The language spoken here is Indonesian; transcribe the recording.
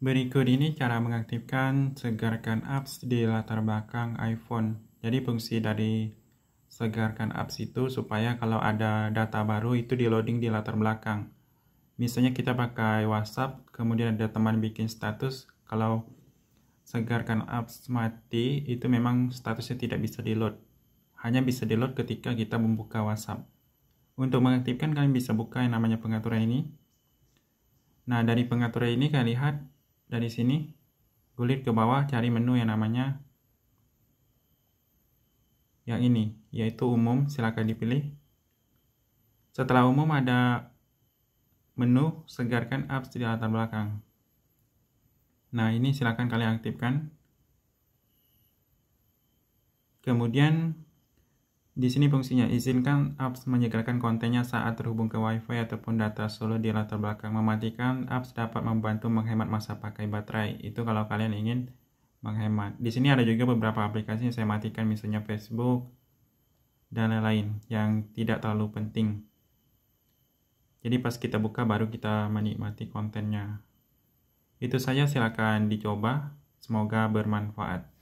Berikut ini cara mengaktifkan segarkan apps di latar belakang iPhone. Jadi fungsi dari segarkan apps itu supaya kalau ada data baru itu di loading di latar belakang. Misalnya kita pakai WhatsApp, kemudian ada teman bikin status, kalau segarkan apps mati itu memang statusnya tidak bisa di load. Hanya bisa di load ketika kita membuka WhatsApp. Untuk mengaktifkan kalian bisa buka yang namanya pengaturan ini. Nah dari pengaturan ini kalian lihat dari sini gulir ke bawah cari menu yang namanya yang ini yaitu umum silahkan dipilih setelah umum ada menu segarkan apps di latar belakang nah ini silahkan kalian aktifkan kemudian di sini fungsinya izinkan apps menyegarkan kontennya saat terhubung ke WiFi ataupun data solo di latar belakang. Mematikan apps dapat membantu menghemat masa pakai baterai. Itu kalau kalian ingin menghemat. Di sini ada juga beberapa aplikasi yang saya matikan misalnya Facebook dan lain-lain yang tidak terlalu penting. Jadi pas kita buka baru kita menikmati kontennya. Itu saja silakan dicoba. Semoga bermanfaat.